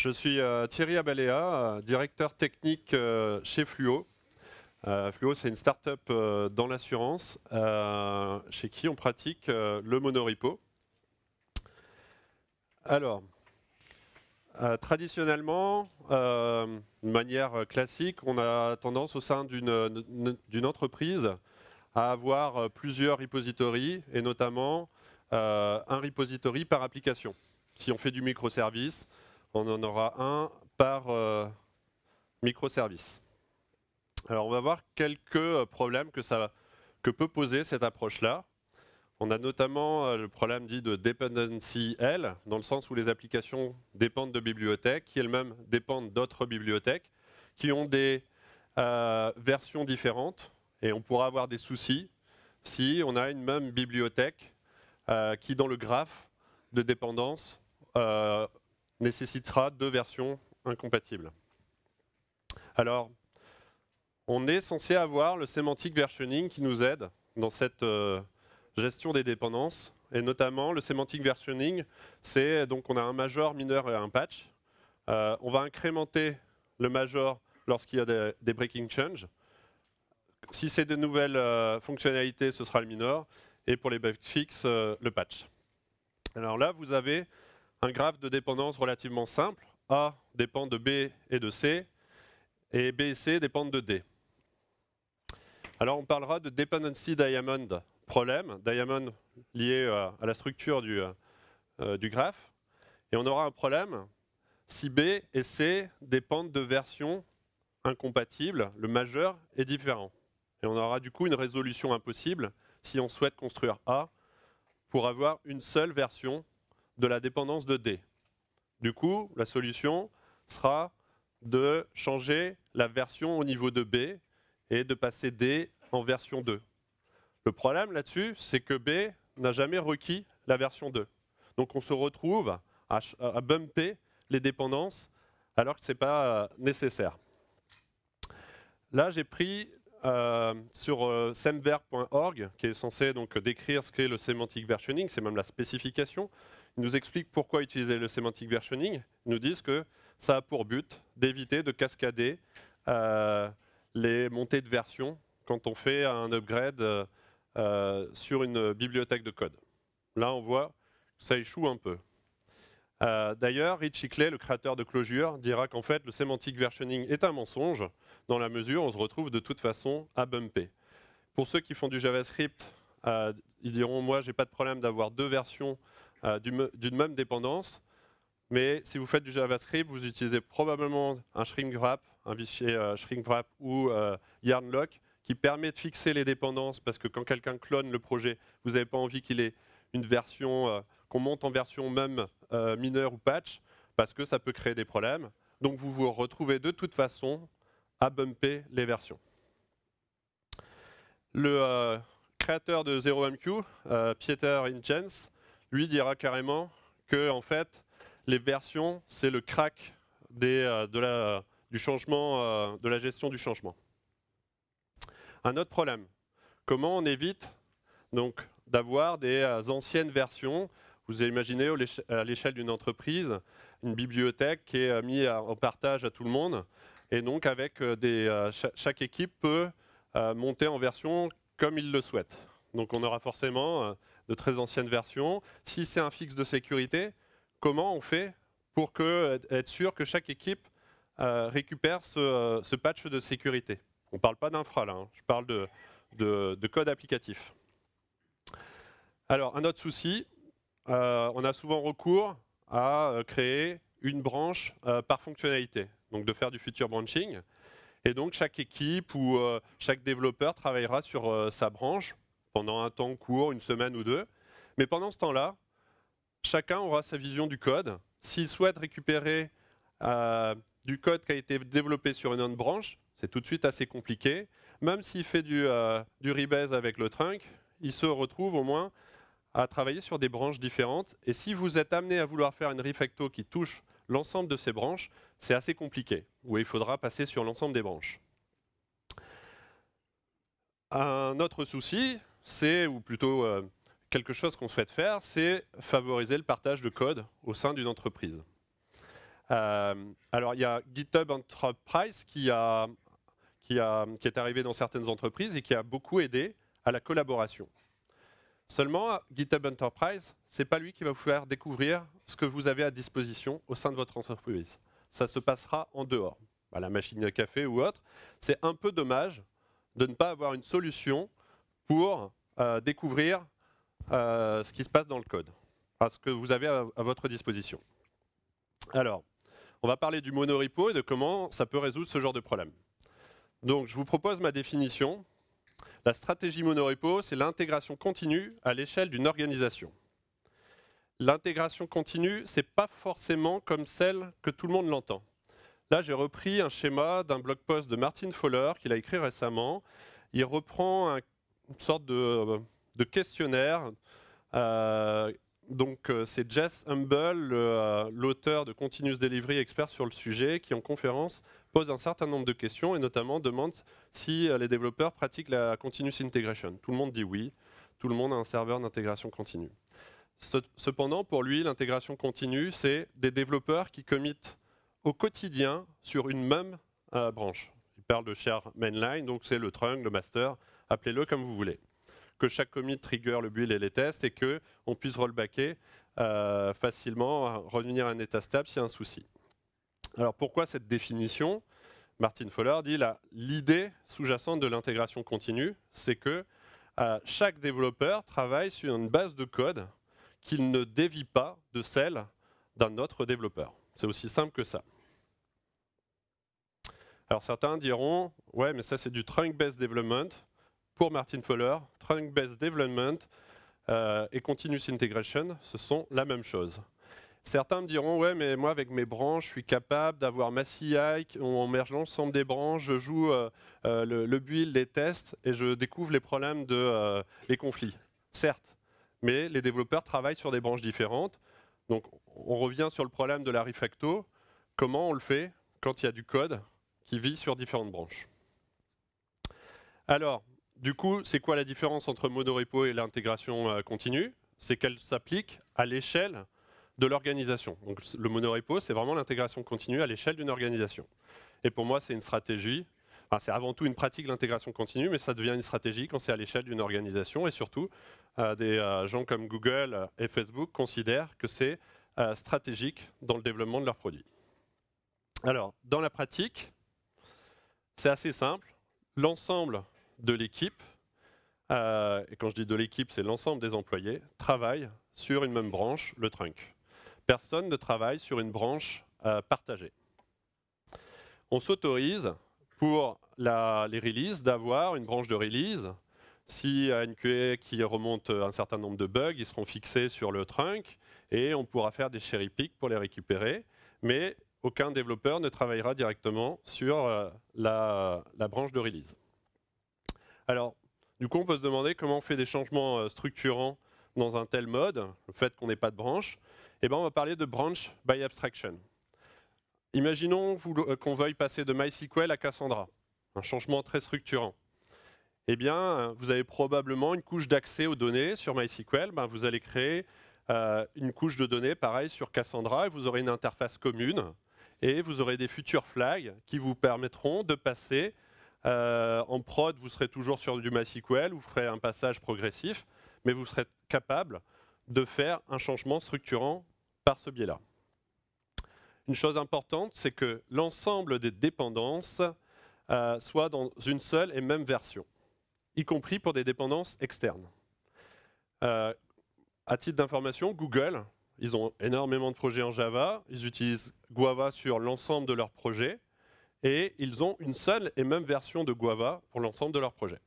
Je suis euh, Thierry Abalea, euh, directeur technique euh, chez Fluo. Fluo, c'est une start-up dans l'assurance chez qui on pratique le monorepo. Alors, traditionnellement, de manière classique, on a tendance au sein d'une entreprise à avoir plusieurs repositories et notamment un repository par application. Si on fait du microservice, on en aura un par euh, microservice. Alors on va voir quelques euh, problèmes que, ça, que peut poser cette approche-là. On a notamment euh, le problème dit de dependency L, dans le sens où les applications dépendent de bibliothèques, qui elles-mêmes dépendent d'autres bibliothèques, qui ont des versions différentes, et on pourra avoir des soucis si on a une même bibliothèque qui, dans le graphe de dépendance, nécessitera deux versions incompatibles. Alors, on est censé avoir le sémantique versioning qui nous aide dans cette euh, gestion des dépendances, et notamment le sémantique versioning, c'est donc on a un major, mineur et un patch. Euh, on va incrémenter le major lorsqu'il y a des, breaking changes. Si c'est de nouvelles euh, fonctionnalités, ce sera le mineur, et pour les bug fixes, le patch. Alors là, vous avez un graphe de dépendance relativement simple. A dépend de B et de C, et B et C dépendent de D. Alors on parlera de dependency diamond problème, diamond lié euh, à la structure du, euh, euh, du graphe, et on aura un problème si B et C dépendent de versions incompatibles, le majeur est différent. Et on aura du coup une résolution impossible si on souhaite construire A pour avoir une seule version de la dépendance de D. Du coup, la solution sera de changer la version au niveau de B et de passer D en version 2. Le problème là-dessus, c'est que B n'a jamais requis la version 2. Donc on se retrouve à, à bumper les dépendances alors que ce n'est pas euh, nécessaire. Là, j'ai pris euh, sur euh, semver.org, qui est censé donc, décrire ce qu'est le semantic versioning, c'est même la spécification, ils nous expliquent pourquoi utiliser le semantic versioning. Ils nous disent que ça a pour but d'éviter de cascader euh, les montées de version quand on fait un upgrade euh, euh, sur une bibliothèque de code. Là, on voit que ça échoue un peu. D'ailleurs, Rich Clay, le créateur de Clojure, dira qu'en fait, le semantic versioning est un mensonge, dans la mesure où on se retrouve de toute façon à bumper. Pour ceux qui font du JavaScript, ils diront, moi, j'ai pas de problème d'avoir deux versions euh, d'une même dépendance. Mais si vous faites du JavaScript, vous utilisez probablement un shrink wrap, un fichier euh, ou euh, yarn lock qui permet de fixer les dépendances parce que quand quelqu'un clone le projet, vous n'avez pas envie qu'il ait une version qu'on monte en version même mineure ou patch parce que ça peut créer des problèmes. Donc vous vous retrouvez de toute façon à bumper les versions. Le créateur de 0MQ, Pieter lui dira carrément que en fait, les versions, c'est le crack euh, de la, du changement, euh, de la gestion du changement. Un autre problème, comment on évite donc d'avoir des euh, anciennes versions Vous imaginez à l'échelle d'une entreprise, une bibliothèque qui est mise en partage à tout le monde, et donc avec des, chaque équipe peut monter en version comme il le souhaite. Donc on aura forcément de très anciennes versions. Si c'est un fixe de sécurité, comment on fait pour que, être sûr que chaque équipe euh, récupère euh, ce, patch de sécurité On ne parle pas d'infra là, hein. je parle de, code applicatif. Alors, un autre souci, euh, on a souvent recours à créer une branche par fonctionnalité, donc de faire du future branching. Et donc chaque équipe ou chaque développeur travaillera sur sa branche pendant un temps court, une semaine ou deux. Mais pendant ce temps-là, chacun aura sa vision du code. S'il souhaite récupérer euh, du code qui a été développé sur une autre branche, c'est tout de suite assez compliqué. Même s'il fait euh, du, rebase avec le trunk, il se retrouve au moins à travailler sur des branches différentes. Et si vous êtes amené à vouloir faire une refacto qui touche l'ensemble de ces branches, c'est assez compliqué, où il faudra passer sur l'ensemble des branches. Un autre souci, c'est, ou plutôt euh, quelque chose qu'on souhaite faire, c'est favoriser le partage de code au sein d'une entreprise. Euh, alors il y a GitHub Enterprise qui, a, qui, qui, est arrivé dans certaines entreprises et qui a beaucoup aidé à la collaboration. Seulement, GitHub Enterprise, c'est pas lui qui va vous faire découvrir ce que vous avez à disposition au sein de votre entreprise. Ça se passera en dehors, à la machine à café ou autre. C'est un peu dommage de ne pas avoir une solution pour euh, découvrir euh, ce qui se passe dans le code, ce que vous avez à, votre disposition. Alors, on va parler du monorepo et de comment ça peut résoudre ce genre de problème. Donc, je vous propose ma définition. La stratégie monorepo, c'est l'intégration continue à l'échelle d'une organisation. L'intégration continue, ce n'est pas forcément comme celle que tout le monde l'entend. Là, j'ai repris un schéma d'un blog post de Martin Fowler qu'il a écrit récemment. Il reprend un une sorte de, euh, questionnaire. Euh, donc euh, c'est Jess Humble, l'auteur de Continuous Delivery, expert sur le sujet, qui en conférence pose un certain nombre de questions et notamment demande si les développeurs pratiquent la continuous integration. Tout le monde dit oui, tout le monde a un serveur d'intégration continue. Cependant, pour lui, l'intégration continue, c'est des développeurs qui commettent au quotidien sur une même branche. Il parle de share mainline, donc c'est le trunk, le master, appelez-le comme vous voulez. Que chaque commit trigger le build et les tests et que on puisse rollbacker euh, facilement, revenir à un état stable s'il y a un souci. Alors pourquoi cette définition Martin Fowler dit l'idée sous-jacente de l'intégration continue, c'est que euh, chaque développeur travaille sur une base de code qu'il ne dévie pas de celle d'un autre développeur. C'est aussi simple que ça. Alors certains diront, ouais, mais ça c'est du trunk-based development, pour Martin Fowler, Trunk Based Development euh, et Continuous Integration, ce sont la même chose. Certains me diront, ouais, mais moi, avec mes branches, je suis capable d'avoir ma CI, on merge l'ensemble des branches, je joue euh, euh, le, build, les tests, et je découvre les problèmes de les conflits. Certes, mais les développeurs travaillent sur des branches différentes. Donc, on revient sur le problème de la refacto. Comment on le fait quand il y a du code qui vit sur différentes branches Alors, du coup, c'est quoi la différence entre Monorepo et l'intégration euh, continue C'est qu'elle s'applique à l'échelle de l'organisation. Donc le monorepo, c'est vraiment l'intégration continue à l'échelle d'une organisation. Et pour moi, c'est une stratégie. c'est avant tout une pratique l'intégration continue, mais ça devient une stratégie quand c'est à l'échelle d'une organisation. Et surtout, euh, des euh, gens comme Google et Facebook considèrent que c'est stratégique dans le développement de leurs produits. Alors, dans la pratique, c'est assez simple. L'ensemble de l'équipe, euh, et quand je dis de l'équipe, c'est l'ensemble des employés, travaillent sur une même branche, le trunk. Personne ne travaille sur une branche euh, partagée. On s'autorise pour les releases d'avoir une branche de release. Si a une QA qui remonte un certain nombre de bugs, ils seront fixés sur le trunk et on pourra faire des cherry picks pour les récupérer. Mais aucun développeur ne travaillera directement sur euh, la branche de release. Alors, du coup, on peut se demander comment on fait des changements euh, structurants dans un tel mode, le fait qu'on n'ait pas de branche. Eh bien, on va parler de branch by abstraction. Imaginons euh, qu'on veuille passer de MySQL à Cassandra, un changement très structurant. Eh bien, euh, vous avez probablement une couche d'accès aux données sur MySQL. Ben, vous allez créer une couche de données, pareil, sur Cassandra, et vous aurez une interface commune, et vous aurez des futurs flags qui vous permettront de passer euh, en prod, vous serez toujours sur du MySQL, vous ferez un passage progressif, mais vous serez capable de faire un changement structurant par ce biais-là. Une chose importante, c'est que l'ensemble des dépendances euh, soit dans une seule et même version, y compris pour des dépendances externes. Euh, à titre d'information, Google, ils ont énormément de projets en Java, ils utilisent Guava sur l'ensemble de leurs projets, et ils ont une seule et même version de Guava pour l'ensemble de leur projet.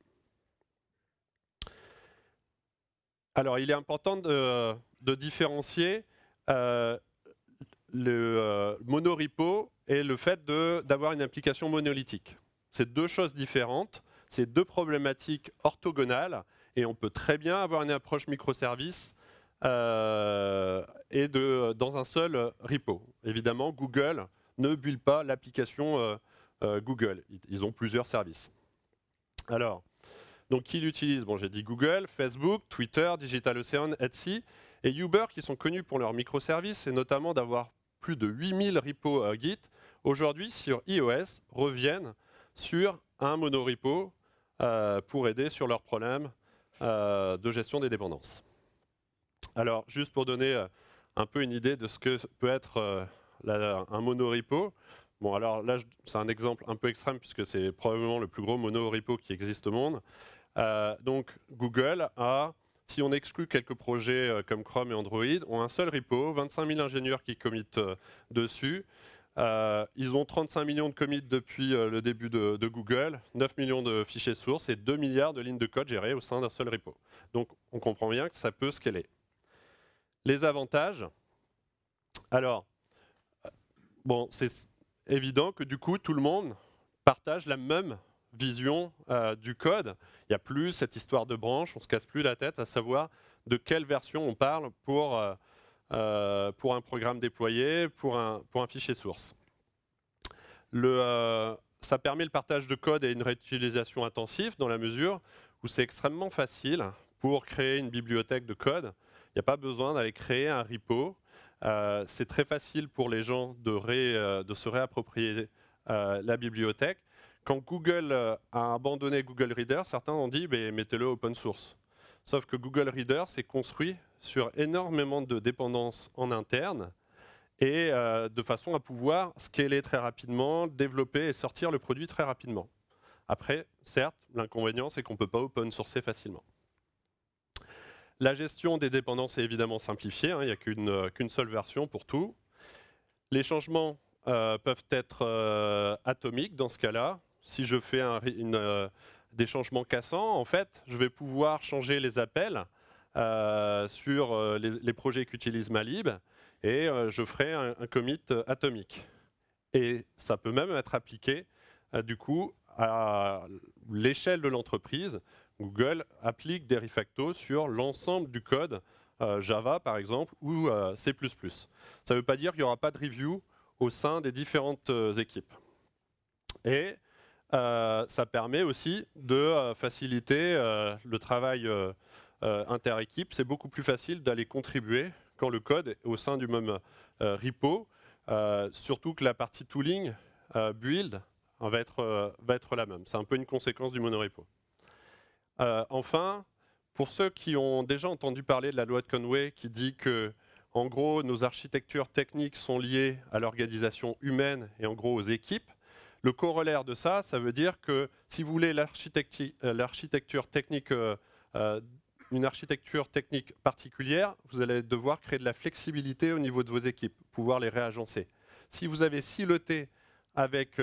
Alors, il est important de, différencier euh, le euh, monorepo et le fait d'avoir une application monolithique. C'est deux choses différentes, c'est deux problématiques orthogonales, et on peut très bien avoir une approche microservice euh, et de, dans un seul repo. Évidemment, Google ne build pas l'application euh, euh, Google. Ils ont plusieurs services. Alors, donc qui l'utilise Bon, j'ai dit Google, Facebook, Twitter, Digital Ocean, Etsy et Uber qui sont connus pour leurs microservices et notamment d'avoir plus de 8000 repos euh, Git aujourd'hui sur iOS reviennent sur un monorepo pour aider sur leurs problèmes de gestion des dépendances. Alors, juste pour donner un peu une idée de ce que peut être un mono repo, Bon, alors là, c'est un exemple un peu extrême puisque c'est probablement le plus gros mono repo qui existe au monde. Euh, donc Google a, si on exclut quelques projets euh, comme Chrome et Android, ont un seul repo, 25 000 ingénieurs qui commitent euh, dessus. ils ont 35 millions de commits depuis le début de, de, Google, 9 millions de fichiers sources et 2 milliards de lignes de code gérées au sein d'un seul repo. Donc on comprend bien que ça peut scaler. Les avantages. Alors, bon, c'est évident que du coup, tout le monde partage la même vision euh, du code. Il n'y a plus cette histoire de branche, on ne se casse plus la tête à savoir de quelle version on parle pour, euh, euh, un programme déployé, pour un, pour un fichier source. ça permet le partage de code et une réutilisation intensive dans la mesure où c'est extrêmement facile pour créer une bibliothèque de code. Il n'y a pas besoin d'aller créer un repo euh, c'est très facile pour les gens de, euh, se réapproprier euh, la bibliothèque. Quand Google a abandonné Google Reader, certains ont dit mettez-le open source. Sauf que Google Reader s'est construit sur énormément de dépendances en interne et de façon à pouvoir scaler très rapidement, développer et sortir le produit très rapidement. Après, certes, l'inconvénient, c'est qu'on ne peut pas open sourcer facilement. La gestion des dépendances est évidemment simplifiée, hein. il n'y a euh, qu'une seule version pour tout. Les changements euh, peuvent être euh, atomiques dans ce cas-là. Si je fais des changements cassants, en fait, je vais pouvoir changer les appels sur les, projets qu'utilise ma lib et je ferai un, commit atomique. Et ça peut même être appliqué du coup à l'échelle de l'entreprise Google applique des refactos sur l'ensemble du code euh, Java, par exemple, ou euh, C++. Ça ne veut pas dire qu'il n'y aura pas de review au sein des différentes euh, équipes. Et ça permet aussi de faciliter le travail inter-équipe. C'est beaucoup plus facile d'aller contribuer quand le code est au sein du même repo, surtout que la partie tooling build hein, va être, va être la même. C'est un peu une conséquence du monorepo. Euh, enfin, pour ceux qui ont déjà entendu parler de la loi de Conway qui dit que, en gros, nos architectures techniques sont liées à l'organisation humaine et en gros aux équipes, le corollaire de ça, ça veut dire que si vous voulez euh, l'architecture technique, euh, une architecture technique particulière, vous allez devoir créer de la flexibilité au niveau de vos équipes, pouvoir les réagencer. Si vous avez siloté avec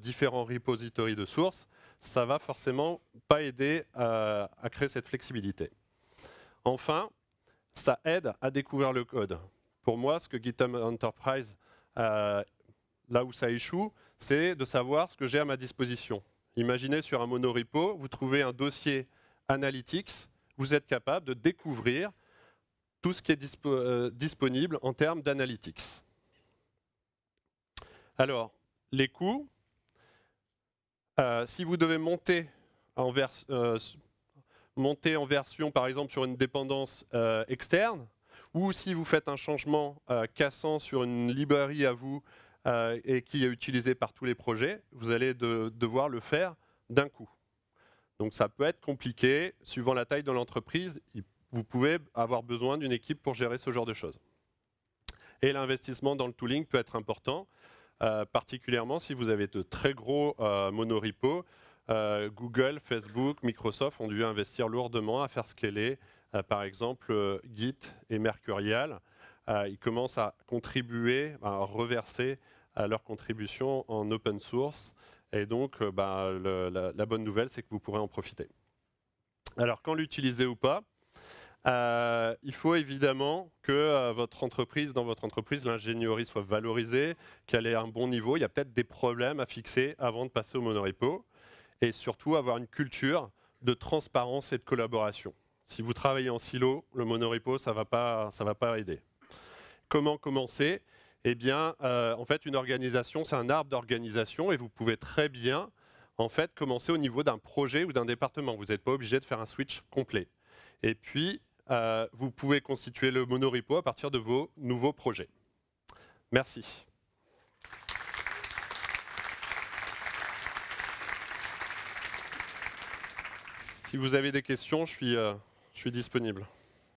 différents repositories de sources, ça va forcément pas aider à, créer cette flexibilité. Enfin, ça aide à découvrir le code. Pour moi, ce que GitHub Enterprise, euh, là où ça échoue, c'est de savoir ce que j'ai à ma disposition. Imaginez sur un monorepo, vous trouvez un dossier Analytics, vous êtes capable de découvrir tout ce qui est euh, disponible en termes d'analytics. Alors, les coûts, euh, si vous devez euh, monter en, version, par exemple, sur une dépendance euh, externe, ou si vous faites un changement cassant sur une librairie à vous et qui est utilisée par tous les projets, vous allez devoir le faire d'un coup. Donc ça peut être compliqué, suivant la taille de l'entreprise, vous pouvez avoir besoin d'une équipe pour gérer ce genre de choses. Et l'investissement dans le tooling peut être important. Euh, particulièrement si vous avez de très gros euh, monoripos. Euh, Google, Facebook, Microsoft ont dû investir lourdement à faire scaler, par exemple, Git et Mercurial. ils commencent à contribuer, à reverser leur contribution en open source. Et donc, bah, la, bonne nouvelle, c'est que vous pourrez en profiter. Alors, quand l'utiliser ou pas euh, il faut évidemment que euh, votre entreprise, dans votre entreprise, l'ingénierie soit valorisée, qu'elle ait un bon niveau. Il y a peut-être des problèmes à fixer avant de passer au monorepo. Et surtout, avoir une culture de transparence et de collaboration. Si vous travaillez en silo, le monorepo, ça ne va, pas, va pas aider. Comment commencer Eh bien, euh, en fait, une organisation, c'est un arbre d'organisation et vous pouvez très bien, en fait, commencer au niveau d'un projet ou d'un département. Vous n'êtes pas obligé de faire un switch complet. Et puis, euh, vous pouvez constituer le monorepo à partir de vos nouveaux projets. Merci. Si vous avez des questions, je suis euh, disponible.